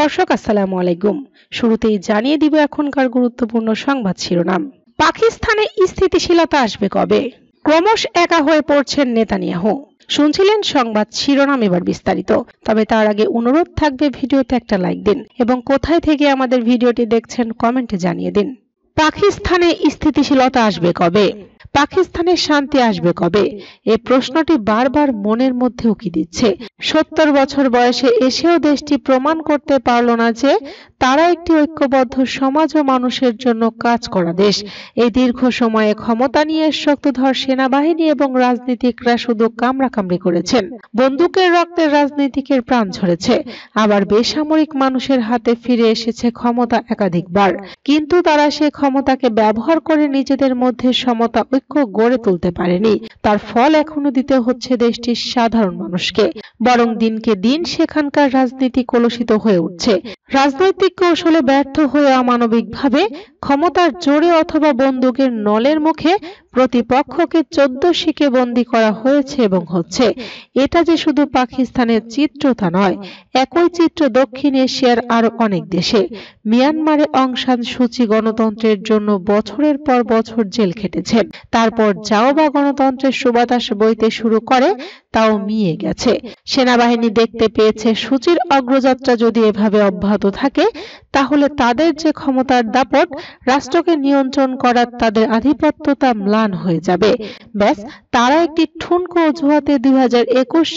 দর্শক আসসালাম আলাইকুম শুরুতেই জানিয়ে দিব এখনকার গুরুত্বপূর্ণ সংবাদ শিরোনাম পাকিস্তানে স্থিতিশীলতা আসবে কবে ক্রমশ একা হয়ে পড়ছেন নেতানিয়াহু শুনছিলেন সংবাদ শিরোনাম এবার বিস্তারিত তবে তার আগে অনুরোধ থাকবে ভিডিওতে একটা লাইক দিন এবং কোথায় থেকে আমাদের ভিডিওটি দেখছেন কমেন্টে জানিয়ে দিন পাকিস্তানে স্থিতিশীলতা আসবে কবে পাকিস্তানে শান্তি আসবে কবে এ প্রশ্নটি বারবার মনের মধ্যে উকি দিচ্ছে সত্তর বছর বয়সে এসেও দেশটি প্রমাণ করতে পারল না যে তারা একটি ঐক্যবদ্ধ সমাজ ও মানুষের জন্য কাজ করা দেশ এই দীর্ঘ সময়ে ক্ষমতা নিয়ে শক্তধর সেনাবাহিনী এবং রাজনীতিকরা শুধু কামড়াকামড়ি করেছেন বন্দুকের রক্তের রাজনীতিকের প্রাণ ঝরেছে আবার বেসামরিক মানুষের হাতে ফিরে এসেছে ক্ষমতা একাধিকবার কিন্তু তারা সে ক্ষমতাকে ব্যবহার করে নিজেদের মধ্যে সমতা ঐক্য গড়ে তুলতে পারেনি তার ফল এখনো দিতে হচ্ছে দেশটির সাধারণ মানুষকে বরং দিনকে দিন সেখানকার রাজনীতি কলুষিত হয়ে উঠছে রাজনৈতিক কৌশলে ব্যর্থ হয়ে অমানবিকভাবে ক্ষমতার জোরে অথবা বন্দুকের নলের মুখে প্রতিপক্ষকে চোদ্দ শিকে বন্দি করা হয়েছে এবং হচ্ছে এটা যে শুধু পাকিস্তানের চিত্র তা নয় একই চিত্র দক্ষিণ এশিয়ার আরো অনেক দেশে মিয়ানমারে অংশান সূচি গণতন্ত্রের জন্য বছরের পর বছর জেল খেটেছেন তারপর যাও বা গণতন্ত্রের সুবাতাস বইতে শুরু করে তাও মিয়ে গেছে সেনাবাহিনী দেখতে পেয়েছে সূচির অগ্রযাত্রা যদি এভাবে অব্যাহত থাকে তাহলে তাদের যে ক্ষমতার দাপট রাষ্ট্রকে নিয়ন্ত্রণ করার তাদের আধিপত্য তা ম্লান সমান হয়ে যাবে ব্যাস তারা একটি ঠুনকো অজুহাতে দুই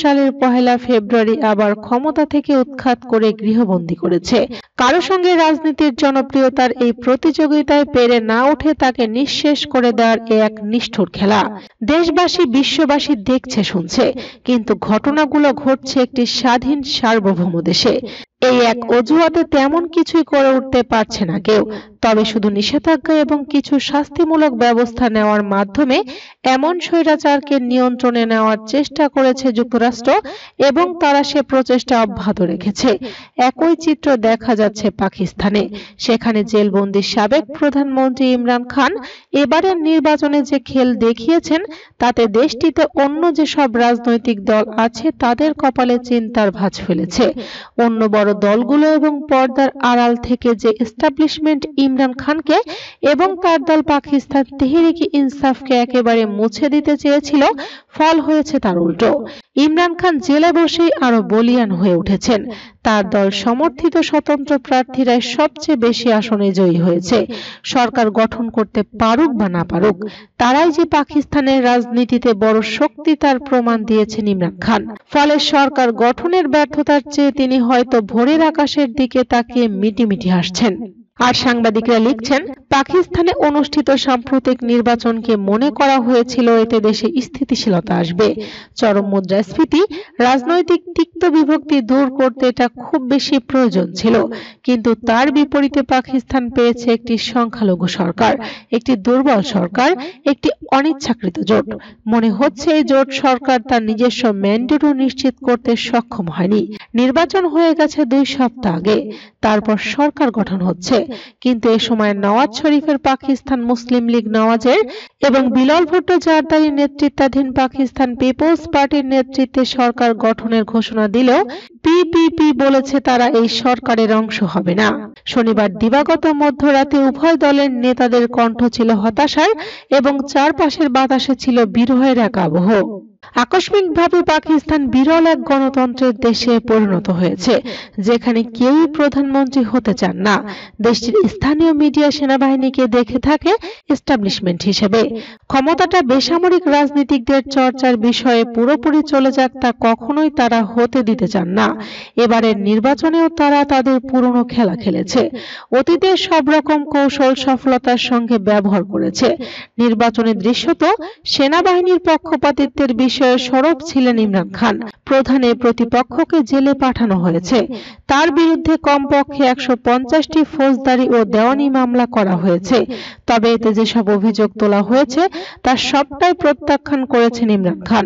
সালের পহেলা ফেব্রুয়ারি আবার ক্ষমতা থেকে উৎখাত করে গৃহবন্দী করেছে কারো সঙ্গে রাজনীতির জনপ্রিয়তার এই প্রতিযোগিতায় পেরে না উঠে তাকে নিঃশেষ করে দেওয়ার এক নিষ্ঠুর খেলা দেশবাসী বিশ্ববাসী দেখছে শুনছে কিন্তু ঘটনাগুলো ঘটছে একটি স্বাধীন সার্বভৌম দেশে এই এক অজুহাতে তেমন কিছুই করে উঠতে পারছে না কেউ তবে শুধু নিষেধাজ্ঞা এবং কিছু শাস্তিমূলক ব্যবস্থা নেওয়ার মাধ্যমে এমন স্বৈরাচারকে নিয়ন্ত্রণে নেওয়ার চেষ্টা করেছে যুক্তরাষ্ট্র এবং তারা সে প্রচেষ্টা অব্যাহত রেখেছে একই চিত্র দেখা যাচ্ছে পাকিস্তানে সেখানে জেলবন্দির সাবেক প্রধানমন্ত্রী ইমরান খান এবারের নির্বাচনে যে খেল দেখিয়েছেন তাতে দেশটিতে অন্য যেসব রাজনৈতিক দল আছে তাদের কপালে চিন্তার ভাঁজ ফেলেছে অন্য বড় বড় দলগুলো এবং পর্দার আড়াল থেকে যে এস্টাবলিশমেন্ট ইমরান খানকে এবং তার দল পাকিস্তান তেহরিকি ইনসাফকে একেবারে মুছে দিতে চেয়েছিল ফল হয়েছে তার উল্টো ইমরান খান জেলে বসেই আরো বলিয়ান হয়ে উঠেছেন তার দল সমর্থিত স্বতন্ত্র প্রার্থীরাই সবচেয়ে বেশি আসনে জয়ী হয়েছে সরকার গঠন করতে পারুক বা না পারুক তারাই যে পাকিস্তানের রাজনীতিতে বড় শক্তি তার প্রমাণ দিয়েছেন ইমরান খান ফলে সরকার গঠনের ব্যর্থতার চেয়ে তিনি হয়তো ভোরের আকাশের দিকে তাকিয়ে মিটিমিটি হাসছেন আর সাংবাদিকরা লিখছেন পাকিস্তানে অনুষ্ঠিত সাম্প্রতিক নির্বাচনকে মনে করা হয়েছিল এতে দেশে স্থিতিশীলতা আসবে চরম মুদ্রাস্ফীতি রাজনৈতিক তিক্ত বিভক্তি দূর করতে এটা খুব বেশি প্রয়োজন ছিল কিন্তু তার বিপরীতে পাকিস্তান পেয়েছে একটি সংখ্যালঘু সরকার একটি দুর্বল সরকার একটি অনিচ্ছাকৃত জোট মনে হচ্ছে এই জোট সরকার তার নিজস্ব ম্যান্ডেটও নিশ্চিত করতে সক্ষম হয়নি নির্বাচন হয়ে গেছে দুই সপ্তাহ আগে তারপর সরকার গঠন হচ্ছে কিন্তু এ সময় নওয়াজ শরীফের পাকিস্তান মুসলিম লীগ নওয়াজের এবং বিলাল ভুট্টো জারদারির নেতৃত্বাধীন পাকিস্তান পিপলস পার্টির নেতৃত্বে সরকার গঠনের ঘোষণা দিলেও পিপিপি বলেছে তারা এই সরকারের অংশ হবে না শনিবার দিবাগত মধ্যরাতে উভয় দলের নেতাদের কণ্ঠ ছিল হতাশার এবং চারপাশের বাতাসে ছিল বিরহের এক আবহ আকস্মিকভাবে পাকিস্তান বিরল এক গণতন্ত্রের দেশে পরিণত হয়েছে যেখানে কেউই প্রধানমন্ত্রী হতে চান না দেশটির স্থানীয় মিডিয়া সেনাবাহিনীকে দেখে থাকে এস্টাবলিশমেন্ট হিসেবে ক্ষমতাটা বেসামরিক রাজনীতিকদের চর্চার বিষয়ে পুরোপুরি চলে যাক তা কখনোই তারা হতে দিতে চান না এবারের নির্বাচনেও তারা তাদের পুরনো খেলা খেলেছে অতীতের সব রকম কৌশল সফলতার সঙ্গে ব্যবহার করেছে নির্বাচনে দৃশ্যত সেনাবাহিনীর পক্ষপাতিত্বের সরব ছিলেন ইমরান খান প্রধানের প্রতিপক্ষকে জেলে পাঠানো হয়েছে তার বিরুদ্ধে কমপক্ষে একশো পঞ্চাশটি ফৌজদারি ও দেওয়ানি মামলা করা হয়েছে তবে এতে যেসব অভিযোগ তোলা হয়েছে তার সবটাই প্রত্যাখ্যান করেছেন ইমরান খান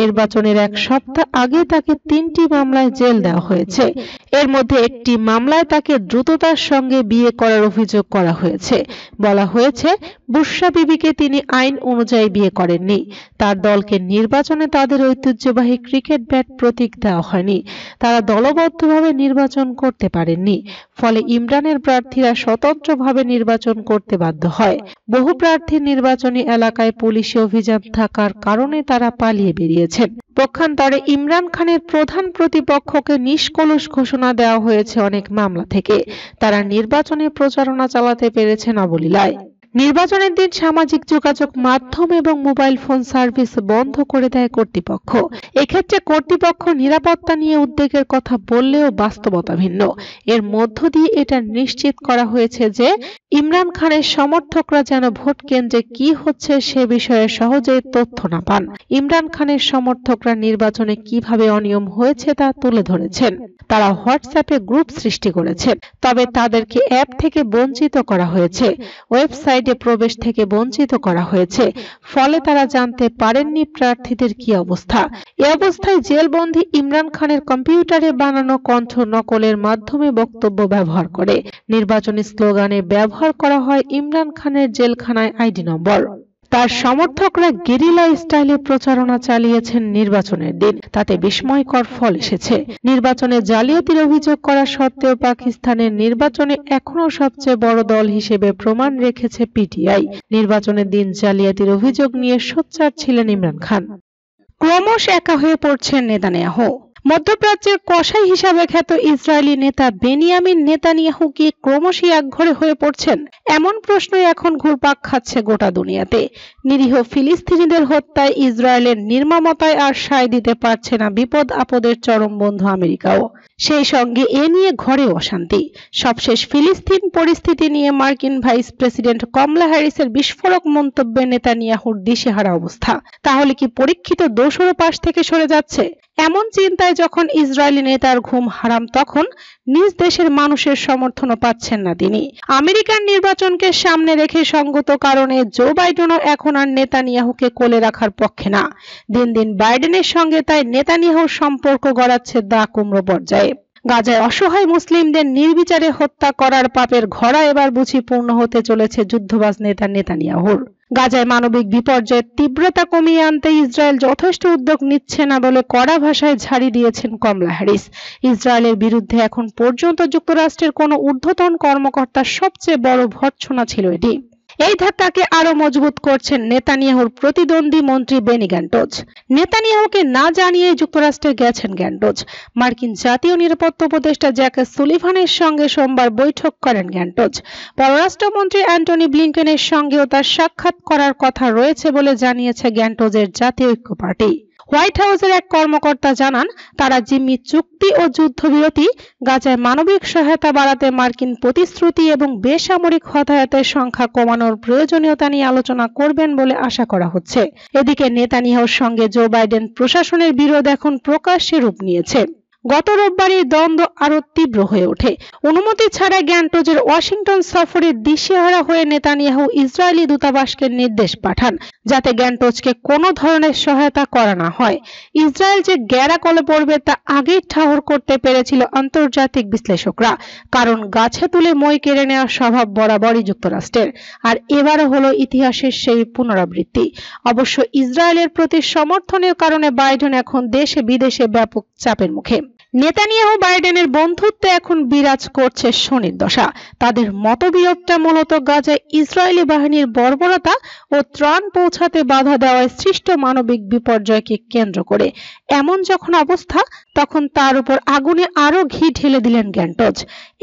নির্বাচনের এক সপ্তাহ আগে তাকে তিনটি মামলায় জেল দেওয়া হয়েছে এর মধ্যে একটি মামলায় তাকে দ্রুততার সঙ্গে বিয়ে করার অভিযোগ করা হয়েছে বলা হয়েছে বুসা বিবিকে তিনি আইন অনুযায়ী বিয়ে করেননি তার দলকে নির্বাচনে তাদের ঐতিহ্যবাহী ক্রিকেট ব্যাট প্রতীক দেওয়া হয়নি তারা দলবদ্ধভাবে নির্বাচন করতে পারেননি ফলে ইমরানের প্রার্থীরা স্বতন্ত্রভাবে নির্বাচন করতে বাধ্য হয় বহু প্রার্থী নির্বাচনী এলাকায় পুলিশি অভিযান থাকার কারণে তারা পালিয়ে বেরিয়ে দিয়েছে পক্ষান্তরে ইমরান খানের প্রধান প্রতিপক্ষকে নিষ্কলুষ ঘোষণা দেওয়া হয়েছে অনেক মামলা থেকে তারা নির্বাচনে প্রচারণা চালাতে পেরেছেন অবলীলায় নির্বাচনের দিন সামাজিক যোগাযোগ মাধ্যম এবং মোবাইল ফোন সার্ভিস বন্ধ করে দেয় কর্তৃপক্ষ এক্ষেত্রে কর্তৃপক্ষ নিরাপত্তা নিয়ে উদ্বেগের কথা বললেও বাস্তবতা ভিন্ন এর মধ্য দিয়ে এটা নিশ্চিত করা হয়েছে যে ইমরান খানের সমর্থকরা যেন ভোট কেন্দ্রে কি হচ্ছে সে বিষয়ে সহজে তথ্য না পান ইমরান খানের সমর্থকরা নির্বাচনে কিভাবে অনিয়ম হয়েছে তা তুলে ধরেছেন তারা হোয়াটসঅ্যাপে গ্রুপ সৃষ্টি করেছেন তবে তাদেরকে অ্যাপ থেকে বঞ্চিত করা হয়েছে ওয়েবসাইট ওয়েবসাইটে প্রবেশ থেকে বঞ্চিত করা হয়েছে ফলে তারা জানতে পারেননি প্রার্থীদের কি অবস্থা এ অবস্থায় জেলবন্দী ইমরান খানের কম্পিউটারে বানানো কণ্ঠ নকলের মাধ্যমে বক্তব্য ব্যবহার করে নির্বাচনী স্লোগানে ব্যবহার করা হয় ইমরান খানের জেলখানায় আইডি নম্বর তার সমর্থকরা গেরিলা স্টাইলে প্রচারণা চালিয়েছেন নির্বাচনের দিন তাতে বিস্ময়কর ফল এসেছে নির্বাচনে জালিয়াতির অভিযোগ করা সত্ত্বেও পাকিস্তানের নির্বাচনে এখনও সবচেয়ে বড় দল হিসেবে প্রমাণ রেখেছে পিটিআই নির্বাচনের দিন জালিয়াতির অভিযোগ নিয়ে সোচ্চার ছিলেন ইমরান খান ক্রমশ একা হয়ে পড়ছেন নেতানিয়াহু মধ্যপ্রাচ্যের কসাই হিসাবে খ্যাত ইসরায়েলি নেতা বেনিয়ামিন নেতানিয়াহু কি ক্রমশই একঘরে হয়ে পড়ছেন এমন প্রশ্ন এখন ঘুরপাক খাচ্ছে গোটা দুনিয়াতে নিরীহ ফিলিস্তিনিদের হত্যায় ইসরায়েলের নির্মমতায় আর সায় দিতে পারছে না বিপদ আপদের চরম বন্ধু আমেরিকাও সেই সঙ্গে এ নিয়ে ঘরে অশান্তি সবশেষ ফিলিস্তিন পরিস্থিতি নিয়ে মার্কিন ভাইস প্রেসিডেন্ট কমলা হ্যারিসের বিস্ফোরক মন্তব্যে নেতানিয়াহুর দিশেহারা অবস্থা তাহলে কি পরীক্ষিত দোষরও পাশ থেকে সরে যাচ্ছে এমন চিন্তায় যখন ইসরায়েলি নেতার ঘুম হারাম তখন নিজ দেশের মানুষের সমর্থনও পাচ্ছেন না তিনি আমেরিকান নির্বাচনকে সামনে রেখে সঙ্গত কারণে জো বাইডেনও এখন আর নেতানিয়াহুকে কোলে রাখার পক্ষে না দিন দিন বাইডেনের সঙ্গে তাই নেতানিয়াহুর সম্পর্ক গড়াচ্ছে দা কুমড়ো পর্যায়ে গাজায় অসহায় মুসলিমদের নির্বিচারে হত্যা করার পাপের ঘরা এবার বুঝি পূর্ণ হতে চলেছে যুদ্ধবাজ নেতা নেতানিয়াহুর গাজায় মানবিক বিপর্যয়ের তীব্রতা কমিয়ে আনতে ইসরায়েল যথেষ্ট উদ্যোগ নিচ্ছে না বলে কড়া ভাষায় ঝাড়ি দিয়েছেন কমলা হ্যারিস ইসরায়েলের বিরুদ্ধে এখন পর্যন্ত যুক্তরাষ্ট্রের কোনো ঊর্ধ্বতন কর্মকর্তার সবচেয়ে বড় ভর্ৎসনা ছিল এটি এই ধাক্কাকে আরও মজবুত করছেন নেতানিয়াহুর প্রতিদ্বন্দ্বী মন্ত্রী বেনি গ্যান্ডোজ নেতানিয়াহুকে না জানিয়ে যুক্তরাষ্ট্রে গেছেন গ্যান্ডোজ মার্কিন জাতীয় নিরাপত্তা উপদেষ্টা জ্যাক সুলিভানের সঙ্গে সোমবার বৈঠক করেন গ্যান্ডোজ পররাষ্ট্রমন্ত্রী অ্যান্টনি ব্লিংকেনের সঙ্গেও তার সাক্ষাৎ করার কথা রয়েছে বলে জানিয়েছে গ্যান্টোজের জাতীয় ঐক্য পার্টি হোয়াইট হাউসের এক কর্মকর্তা জানান তারা জিম্মি চুক্তি ও যুদ্ধবিরতি গাজায় মানবিক সহায়তা বাড়াতে মার্কিন প্রতিশ্রুতি এবং বেসামরিক হতাহতের সংখ্যা কমানোর প্রয়োজনীয়তা নিয়ে আলোচনা করবেন বলে আশা করা হচ্ছে এদিকে নেতানিয়াহুর সঙ্গে জো বাইডেন প্রশাসনের বিরোধ এখন প্রকাশ্যে রূপ নিয়েছে গত রোববারে দ্বন্দ্ব আরও তীব্র হয়ে ওঠে অনুমতি ছাড়া গ্যান্টোজের ওয়াশিংটন সফরে দিশেহারা হয়ে নেতানিয়াহু ইসরায়েলি দূতাবাসকে নির্দেশ পাঠান যাতে গ্যান্টোজকে কোনো ধরনের সহায়তা করা না হয় ইসরায়েল যে গ্যারা কলে পড়বে তা আগেই ঠাহর করতে পেরেছিল আন্তর্জাতিক বিশ্লেষকরা কারণ গাছে তুলে মই কেড়ে নেওয়ার স্বভাব বরাবরই যুক্তরাষ্ট্রের আর এবারও হলো ইতিহাসের সেই পুনরাবৃত্তি অবশ্য ইসরায়েলের প্রতি সমর্থনের কারণে বাইডেন এখন দেশে বিদেশে ব্যাপক চাপের মুখে নেতানিয়াহু বাইডেনের বন্ধুত্বে এখন বিরাজ করছে দশা তাদের মতবিরোধটা মূলত গাজায় ইসরায়েলি বাহিনীর বর্বরতা ও ত্রাণ পৌঁছাতে বাধা দেওয়ায় সৃষ্ট মানবিক বিপর্যয়কে কেন্দ্র করে এমন যখন অবস্থা তখন তার উপর আগুনে আরো ঘি ঢেলে দিলেন গ্যান্টজ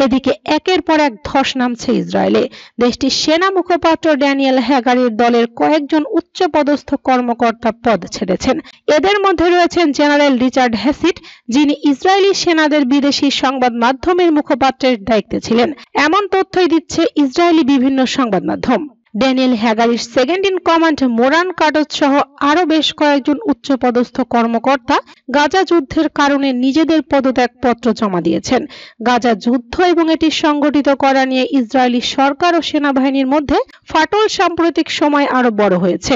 এদিকে একের পর এক ধস নামছে ইসরায়েলে দেশটির সেনা মুখপাত্র ড্যানিয়েল হ্যাগারির দলের কয়েকজন উচ্চপদস্থ কর্মকর্তা পদ ছেড়েছেন এদের মধ্যে রয়েছেন জেনারেল রিচার্ড হ্যাসিট যিনি ইসরায়েল ইসরায়েলি সেনাদের বিদেশি সংবাদ মাধ্যমের মুখপাত্রের দায়িত্বে ছিলেন এমন তথ্যই দিচ্ছে ইসরায়েলি বিভিন্ন সংবাদ মাধ্যম ড্যানিয়েল হ্যাগারির second in command Moran Katz সহ আরও বেশ কয়েকজন উচ্চপদস্থ কর্মকর্তা গাজা যুদ্ধের কারণে নিজেদের পদত্যাগপত্র জমা দিয়েছেন গাজা যুদ্ধ এবং এটি সংগঠিত করা নিয়ে ইসরায়েলি সরকার ও সেনাবাহিনীর মধ্যে ফাটল সাম্প্রতিক সময় আরও বড় হয়েছে